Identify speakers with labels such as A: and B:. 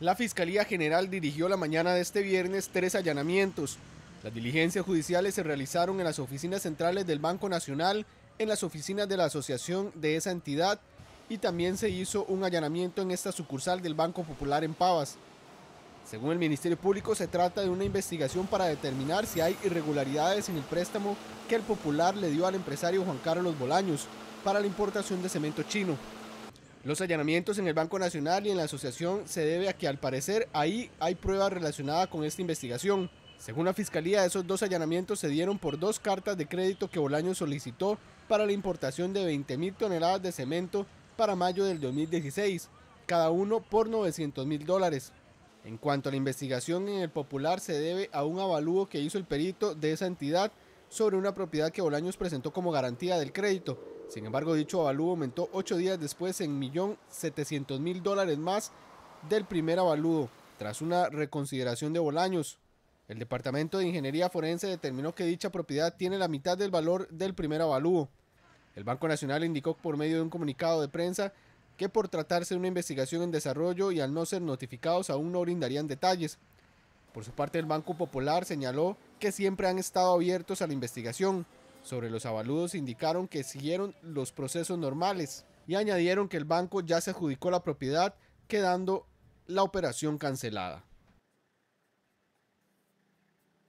A: La Fiscalía General dirigió la mañana de este viernes tres allanamientos. Las diligencias judiciales se realizaron en las oficinas centrales del Banco Nacional, en las oficinas de la asociación de esa entidad y también se hizo un allanamiento en esta sucursal del Banco Popular en Pavas. Según el Ministerio Público, se trata de una investigación para determinar si hay irregularidades en el préstamo que el Popular le dio al empresario Juan Carlos Bolaños para la importación de cemento chino. Los allanamientos en el Banco Nacional y en la asociación se debe a que al parecer ahí hay pruebas relacionadas con esta investigación. Según la Fiscalía, esos dos allanamientos se dieron por dos cartas de crédito que Bolaños solicitó para la importación de 20.000 toneladas de cemento para mayo del 2016, cada uno por 900 mil dólares. En cuanto a la investigación en el Popular, se debe a un avalúo que hizo el perito de esa entidad sobre una propiedad que Bolaños presentó como garantía del crédito, sin embargo, dicho avalúo aumentó 8 días después en 1.700.000 dólares más del primer avalúo, tras una reconsideración de Bolaños. El Departamento de Ingeniería Forense determinó que dicha propiedad tiene la mitad del valor del primer avalúo. El Banco Nacional indicó por medio de un comunicado de prensa que por tratarse de una investigación en desarrollo y al no ser notificados aún no brindarían detalles. Por su parte, el Banco Popular señaló que siempre han estado abiertos a la investigación, sobre los avaludos indicaron que siguieron los procesos normales y añadieron que el banco ya se adjudicó la propiedad, quedando la operación cancelada.